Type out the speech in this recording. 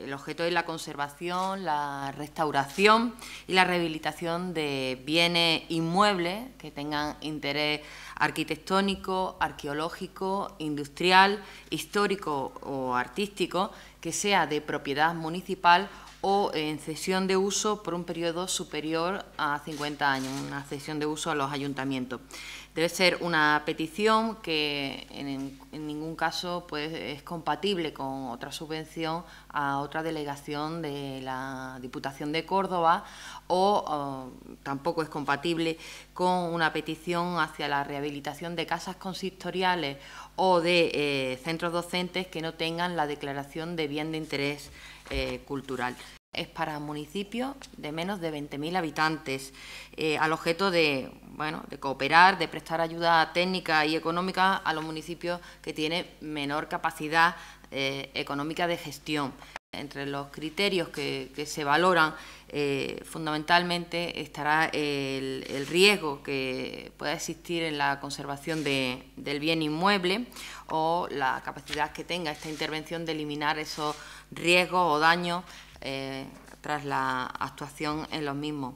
El objeto es la conservación, la restauración y la rehabilitación de bienes inmuebles que tengan interés arquitectónico, arqueológico, industrial, histórico o artístico, que sea de propiedad municipal o en cesión de uso por un periodo superior a 50 años, una cesión de uso a los ayuntamientos. Debe ser una petición que en, ningún caso pues, es compatible con otra subvención a otra delegación de la Diputación de Córdoba o, tampoco es compatible con una petición hacia la rehabilitación de casas consistoriales o de eh, centros docentes que no tengan la declaración de bien de interés eh, cultural es para municipios de menos de 20.000 habitantes, eh, al objeto de, bueno, de cooperar, de prestar ayuda técnica y económica a los municipios que tienen menor capacidad eh, económica de gestión. Entre los criterios que, se valoran eh, fundamentalmente estará el, riesgo que pueda existir en la conservación del bien inmueble o la capacidad que tenga esta intervención de eliminar esos riesgos o daños eh, tras la actuación en los mismos.